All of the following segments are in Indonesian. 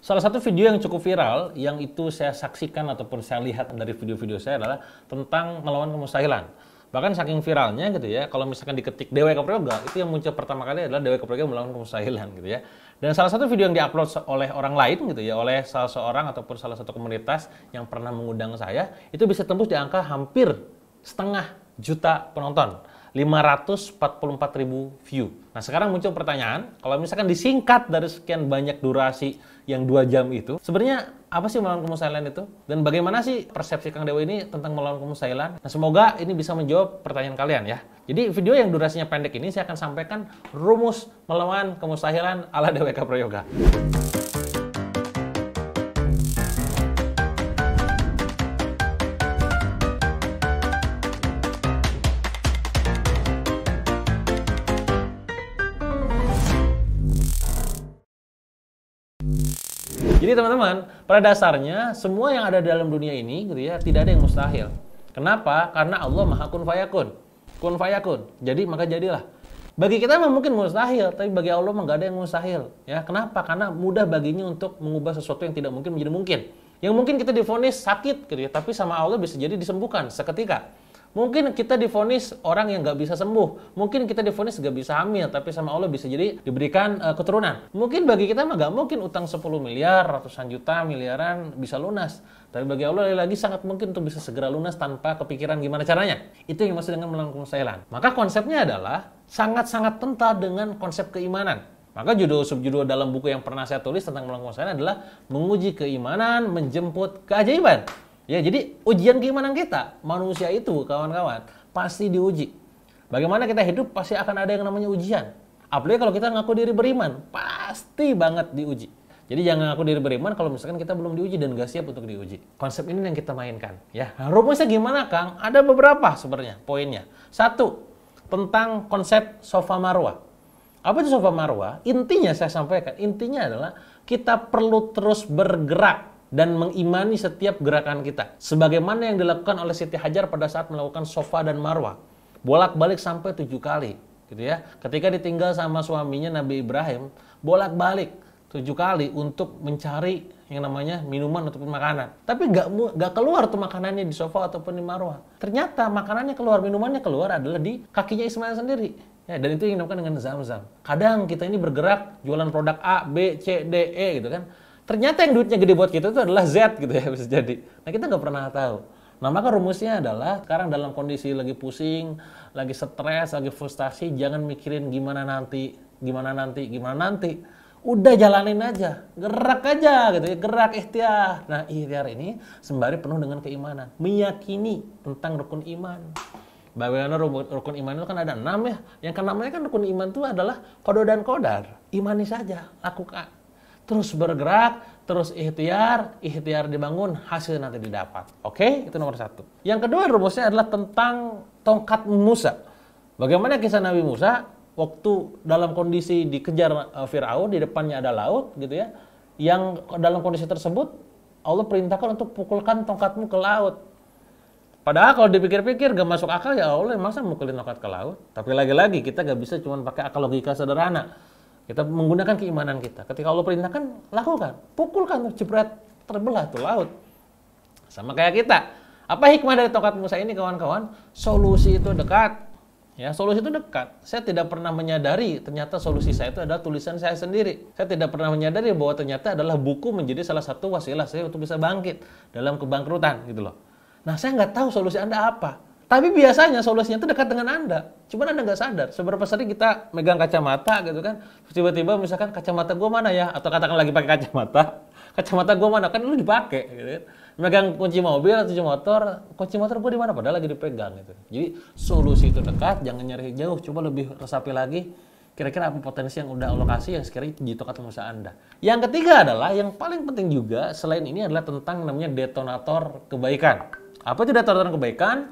Salah satu video yang cukup viral yang itu saya saksikan ataupun saya lihat dari video-video saya adalah tentang melawan kemustahilan. Bahkan saking viralnya gitu ya, kalau misalkan diketik Dewa Prayoga, itu yang muncul pertama kali adalah Dewa Prayoga melawan kemustahilan gitu ya. Dan salah satu video yang diupload oleh orang lain gitu ya, oleh salah seorang ataupun salah satu komunitas yang pernah mengundang saya, itu bisa tembus di angka hampir setengah juta penonton. 544 ribu view. Nah sekarang muncul pertanyaan, kalau misalkan disingkat dari sekian banyak durasi yang dua jam itu, sebenarnya apa sih melawan kemusailan itu? Dan bagaimana sih persepsi Kang Dewa ini tentang melawan kemusailan? Nah semoga ini bisa menjawab pertanyaan kalian ya. Jadi video yang durasinya pendek ini saya akan sampaikan rumus melawan kemustahilan ala DWK Proyoga. Jadi teman-teman, pada dasarnya semua yang ada dalam dunia ini gitu ya, tidak ada yang mustahil. Kenapa? Karena Allah Maha Kun Fayakun. Kun Fayakun. Jadi maka jadilah. Bagi kita mungkin mustahil, tapi bagi Allah gak ada yang mustahil. Ya, kenapa? Karena mudah baginya untuk mengubah sesuatu yang tidak mungkin menjadi mungkin. Yang mungkin kita difonis sakit gitu ya, tapi sama Allah bisa jadi disembuhkan seketika. Mungkin kita difonis orang yang nggak bisa sembuh. Mungkin kita difonis nggak bisa hamil, tapi sama Allah bisa jadi diberikan uh, keturunan. Mungkin bagi kita mah nggak mungkin utang 10 miliar, ratusan juta, miliaran bisa lunas. Tapi bagi Allah lagi sangat mungkin untuk bisa segera lunas tanpa kepikiran gimana caranya. Itu yang masih dengan melangkung selan. Maka konsepnya adalah sangat-sangat kental dengan konsep keimanan. Maka judul subjudul dalam buku yang pernah saya tulis tentang melangkung selan adalah menguji keimanan, menjemput keajaiban. Ya, jadi ujian keimanan kita, manusia itu kawan-kawan pasti diuji. Bagaimana kita hidup pasti akan ada yang namanya ujian. Apalagi kalau kita ngaku diri beriman, pasti banget diuji. Jadi jangan ngaku diri beriman kalau misalkan kita belum diuji dan gak siap untuk diuji. Konsep ini yang kita mainkan. Ya, nah, rumusnya gimana Kang? Ada beberapa sebenarnya poinnya. Satu, tentang konsep sofa marwa. Apa itu sofa marwa? Intinya saya sampaikan, intinya adalah kita perlu terus bergerak dan mengimani setiap gerakan kita. Sebagaimana yang dilakukan oleh Siti Hajar pada saat melakukan sofa dan marwah. Bolak-balik sampai tujuh kali. Gitu ya. Ketika ditinggal sama suaminya Nabi Ibrahim, bolak-balik tujuh kali untuk mencari yang namanya minuman ataupun makanan. Tapi gak, gak keluar tuh makanannya di sofa ataupun di marwah. Ternyata makanannya keluar, minumannya keluar adalah di kakinya Ismail sendiri. Ya, dan itu yang dinamakan dengan zam-zam. Kadang kita ini bergerak jualan produk A, B, C, D, E gitu kan Ternyata yang duitnya gede buat kita itu adalah Z gitu ya bisa jadi. Nah kita nggak pernah tahu. Nah maka rumusnya adalah sekarang dalam kondisi lagi pusing, lagi stres, lagi frustasi, jangan mikirin gimana nanti, gimana nanti, gimana nanti. Udah jalanin aja, gerak aja gitu ya, gerak ikhtiar. Nah ikhtiar ini sembari penuh dengan keimanan, meyakini tentang rukun iman. Bagaimana rukun iman itu kan ada enam ya. Yang keenamnya kan rukun iman itu adalah kodo dan kodar. Imani saja, lakukan terus bergerak, terus ikhtiar, ikhtiar dibangun, hasil nanti didapat. Oke, itu nomor satu. Yang kedua rumusnya adalah tentang tongkat Musa. Bagaimana kisah Nabi Musa waktu dalam kondisi dikejar eh, Firaun, di depannya ada laut gitu ya. Yang dalam kondisi tersebut Allah perintahkan untuk pukulkan tongkatmu ke laut. Padahal kalau dipikir-pikir gak masuk akal ya Allah masa mukulin tongkat ke laut. Tapi lagi-lagi kita gak bisa cuma pakai akal logika sederhana kita menggunakan keimanan kita. Ketika Allah perintahkan, lakukan. Pukulkan, jebret, terbelah tuh laut. Sama kayak kita. Apa hikmah dari tongkat Musa ini kawan-kawan? Solusi itu dekat. Ya, solusi itu dekat. Saya tidak pernah menyadari ternyata solusi saya itu adalah tulisan saya sendiri. Saya tidak pernah menyadari bahwa ternyata adalah buku menjadi salah satu wasilah saya untuk bisa bangkit dalam kebangkrutan gitu loh. Nah, saya nggak tahu solusi Anda apa. Tapi biasanya solusinya itu dekat dengan Anda. Cuman Anda nggak sadar. Seberapa sering kita megang kacamata gitu kan. Tiba-tiba misalkan kacamata gue mana ya? Atau katakan lagi pakai kacamata. Kacamata gue mana? Kan lu dipakai gitu kan. Megang kunci mobil kunci motor. Kunci motor gue di mana? Padahal lagi dipegang gitu. Jadi solusi itu dekat. Jangan nyari jauh. Coba lebih resapi lagi. Kira-kira apa potensi yang udah alokasi yang sekiranya ditokat pengusaha Anda. Yang ketiga adalah yang paling penting juga selain ini adalah tentang namanya detonator kebaikan. Apa itu detonator kebaikan?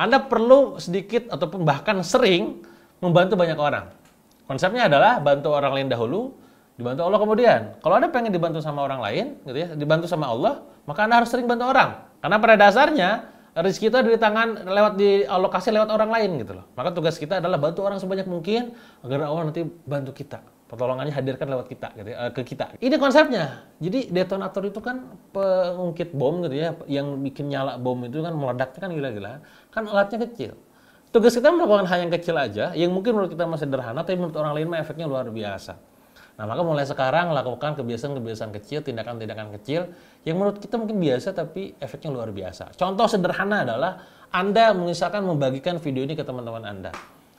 Anda perlu sedikit ataupun bahkan sering membantu banyak orang. Konsepnya adalah bantu orang lain dahulu, dibantu Allah kemudian. Kalau Anda pengen dibantu sama orang lain, gitu ya, dibantu sama Allah, maka Anda harus sering bantu orang. Karena pada dasarnya rezeki itu dari tangan lewat di alokasi lewat orang lain gitu loh. Maka tugas kita adalah bantu orang sebanyak mungkin agar Allah nanti bantu kita. Pertolongannya hadirkan lewat kita gitu ya, eh, ke kita. Ini konsepnya. Jadi detonator itu kan pengungkit bom gitu ya yang bikin nyala bom itu kan meledaknya kan gila-gila. Kan alatnya kecil. Tugas kita melakukan hal yang kecil aja, yang mungkin menurut kita masih sederhana, tapi menurut orang lain mah efeknya luar biasa. Nah, maka mulai sekarang lakukan kebiasaan-kebiasaan kecil, tindakan-tindakan kecil yang menurut kita mungkin biasa tapi efeknya luar biasa. Contoh sederhana adalah Anda misalkan membagikan video ini ke teman-teman Anda.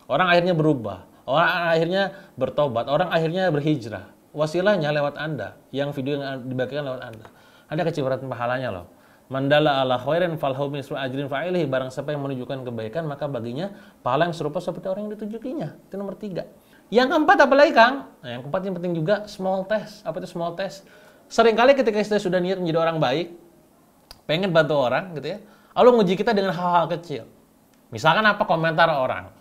Orang akhirnya berubah, orang akhirnya bertobat, orang akhirnya berhijrah. Wasilahnya lewat Anda, yang video yang dibagikan lewat Anda. Anda kecipratan pahalanya loh. Mandala ala khairin falhu misru ajrin fa'ilihi. Barang siapa yang menunjukkan kebaikan, maka baginya pahala yang serupa seperti orang yang ditujukinya. Itu nomor tiga. Yang keempat apa lagi, Kang? Nah, yang keempat yang penting juga small test. Apa itu small test? Seringkali ketika kita sudah niat menjadi orang baik, pengen bantu orang gitu ya, Allah nguji kita dengan hal-hal kecil. Misalkan apa komentar orang,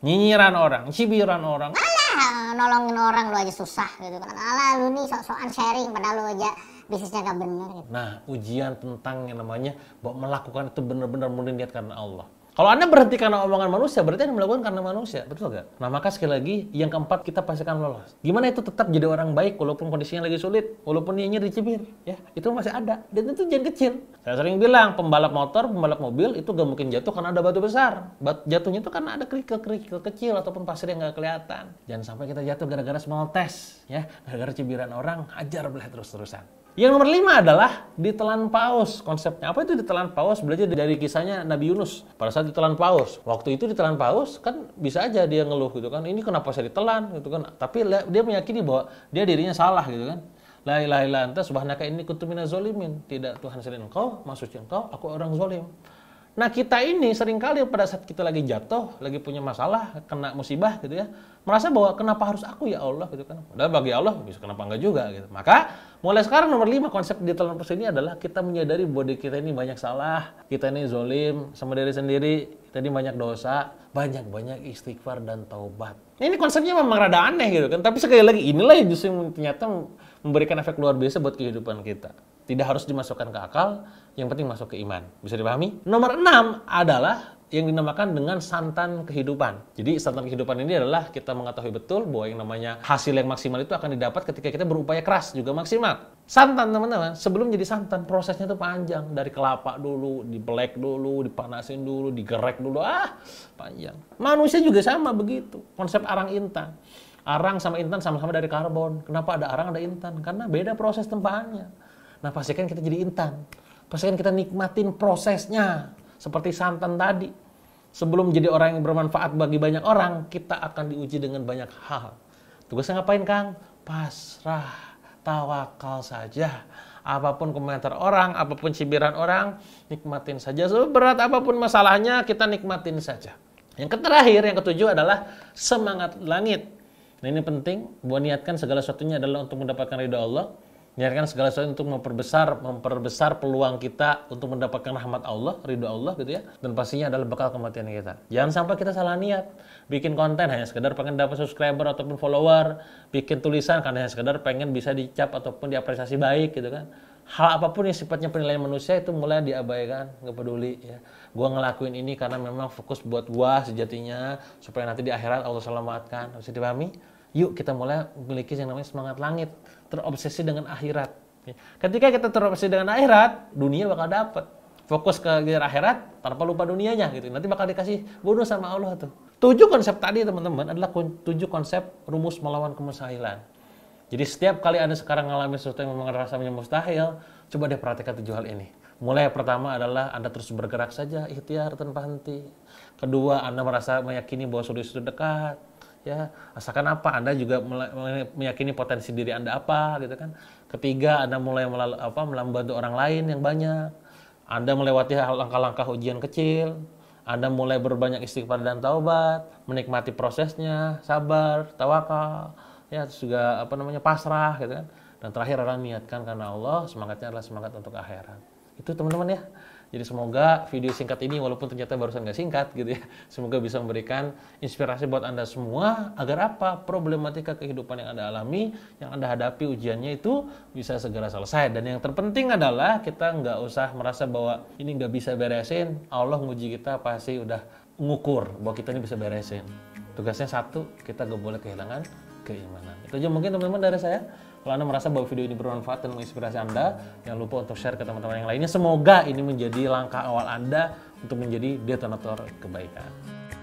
nyinyiran orang, cibiran orang. Alah, nolongin orang lu aja susah gitu kan. Alah, lu nih sok-sokan sharing padahal lu aja bisnisnya gak bener gitu. nah ujian tentang yang namanya bahwa melakukan itu benar-benar murni niat karena Allah kalau Anda berhenti karena omongan manusia, berarti Anda melakukan karena manusia. Betul gak? Nah, maka sekali lagi, yang keempat kita pastikan lolos. Gimana itu tetap jadi orang baik walaupun kondisinya lagi sulit, walaupun niatnya dicibir, ya. Itu masih ada. Dan itu jangan kecil. Saya sering bilang, pembalap motor, pembalap mobil itu gak mungkin jatuh karena ada batu besar. Bat jatuhnya itu karena ada kerikil-kerikil kecil ataupun pasir yang gak kelihatan. Jangan sampai kita jatuh gara-gara small test, ya. Gara-gara cibiran orang, hajar boleh terus-terusan. Yang nomor lima adalah ditelan paus. Konsepnya apa itu ditelan paus? Belajar dari kisahnya Nabi Yunus. Pada saat ditelan paus, waktu itu ditelan paus kan bisa aja dia ngeluh gitu kan. Ini kenapa saya ditelan gitu kan? Tapi dia meyakini bahwa dia dirinya salah gitu kan. La ilaha illa anta subhanaka inni kuntu minaz zalimin. Tidak Tuhan selain engkau, maksudnya engkau aku orang zolim. Nah kita ini seringkali pada saat kita lagi jatuh, lagi punya masalah, kena musibah gitu ya, merasa bahwa kenapa harus aku ya Allah gitu kan. Padahal bagi Allah bisa kenapa enggak juga gitu. Maka mulai sekarang nomor lima konsep di dalam proses ini adalah kita menyadari bahwa kita ini banyak salah, kita ini zolim sama diri sendiri, kita ini banyak dosa, banyak-banyak istighfar dan taubat. ini konsepnya memang rada aneh gitu kan, tapi sekali lagi inilah yang justru ternyata memberikan efek luar biasa buat kehidupan kita. Tidak harus dimasukkan ke akal, yang penting masuk ke iman. Bisa dipahami? Nomor enam adalah yang dinamakan dengan santan kehidupan. Jadi santan kehidupan ini adalah kita mengetahui betul bahwa yang namanya hasil yang maksimal itu akan didapat ketika kita berupaya keras juga maksimal. Santan teman-teman, sebelum jadi santan prosesnya itu panjang. Dari kelapa dulu, di black dulu, dipanasin dulu, digerek dulu, ah panjang. Manusia juga sama begitu, konsep arang intan. Arang sama intan sama-sama dari karbon. Kenapa ada arang ada intan? Karena beda proses tempaannya Nah pastikan kita jadi intan. Pastikan kita nikmatin prosesnya. Seperti santan tadi. Sebelum jadi orang yang bermanfaat bagi banyak orang, kita akan diuji dengan banyak hal. Tugasnya ngapain Kang? Pasrah, tawakal saja. Apapun komentar orang, apapun cibiran orang, nikmatin saja. Seberat apapun masalahnya, kita nikmatin saja. Yang terakhir, yang ketujuh adalah semangat langit. Nah ini penting, buat niatkan segala sesuatunya adalah untuk mendapatkan ridha Allah niatkan segala sesuatu untuk memperbesar memperbesar peluang kita untuk mendapatkan rahmat Allah, ridho Allah gitu ya. Dan pastinya adalah bekal kematian kita. Jangan sampai kita salah niat. Bikin konten hanya sekedar pengen dapat subscriber ataupun follower, bikin tulisan karena hanya sekedar pengen bisa dicap ataupun diapresiasi baik gitu kan. Hal apapun yang sifatnya penilaian manusia itu mulai diabaikan, nggak peduli ya. Gua ngelakuin ini karena memang fokus buat gua sejatinya supaya nanti di akhirat Allah selamatkan. Bisa dipahami? Yuk kita mulai memiliki yang namanya semangat langit, terobsesi dengan akhirat. Ketika kita terobsesi dengan akhirat, dunia bakal dapat. Fokus ke akhirat tanpa lupa dunianya gitu. Nanti bakal dikasih bonus sama Allah tuh. Tujuh konsep tadi teman-teman adalah tujuh konsep rumus melawan kemustahilan. Jadi setiap kali Anda sekarang mengalami sesuatu yang memang rasanya mustahil, coba deh perhatikan tujuh hal ini. Mulai pertama adalah Anda terus bergerak saja, ikhtiar tanpa henti. Kedua, Anda merasa meyakini bahwa solusi itu dekat ya asalkan apa anda juga meyakini potensi diri anda apa gitu kan ketiga anda mulai melal, apa melambat orang lain yang banyak anda melewati langkah-langkah ujian kecil anda mulai berbanyak istighfar dan taubat menikmati prosesnya sabar tawakal ya terus juga apa namanya pasrah gitu kan dan terakhir adalah niatkan karena Allah semangatnya adalah semangat untuk akhirat itu teman-teman ya jadi semoga video singkat ini walaupun ternyata barusan nggak singkat gitu ya, semoga bisa memberikan inspirasi buat Anda semua agar apa problematika kehidupan yang Anda alami, yang Anda hadapi ujiannya itu bisa segera selesai. Dan yang terpenting adalah kita nggak usah merasa bahwa ini nggak bisa beresin, Allah nguji kita pasti udah ngukur bahwa kita ini bisa beresin. Tugasnya satu, kita nggak boleh kehilangan keimanan. Itu aja mungkin teman-teman dari saya. Kalau Anda merasa bahwa video ini bermanfaat dan menginspirasi Anda, jangan lupa untuk share ke teman-teman yang lainnya. Semoga ini menjadi langkah awal Anda untuk menjadi detonator kebaikan.